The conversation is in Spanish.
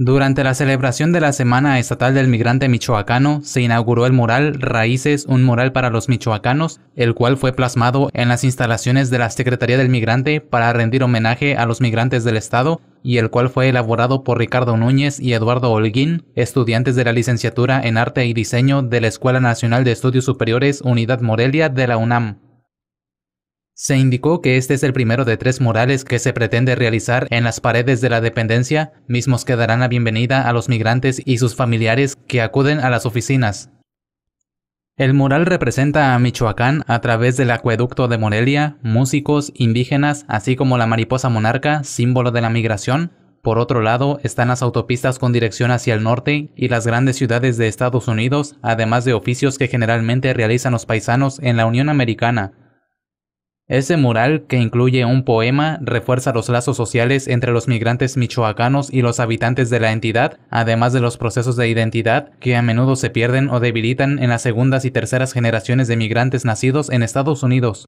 Durante la celebración de la Semana Estatal del Migrante Michoacano, se inauguró el mural Raíces, un mural para los michoacanos, el cual fue plasmado en las instalaciones de la Secretaría del Migrante para rendir homenaje a los migrantes del Estado y el cual fue elaborado por Ricardo Núñez y Eduardo Holguín, estudiantes de la licenciatura en Arte y Diseño de la Escuela Nacional de Estudios Superiores Unidad Morelia de la UNAM. Se indicó que este es el primero de tres murales que se pretende realizar en las paredes de la dependencia, mismos que darán la bienvenida a los migrantes y sus familiares que acuden a las oficinas. El mural representa a Michoacán a través del acueducto de Morelia, músicos, indígenas, así como la mariposa monarca, símbolo de la migración. Por otro lado, están las autopistas con dirección hacia el norte y las grandes ciudades de Estados Unidos, además de oficios que generalmente realizan los paisanos en la Unión Americana, ese mural, que incluye un poema, refuerza los lazos sociales entre los migrantes michoacanos y los habitantes de la entidad, además de los procesos de identidad que a menudo se pierden o debilitan en las segundas y terceras generaciones de migrantes nacidos en Estados Unidos.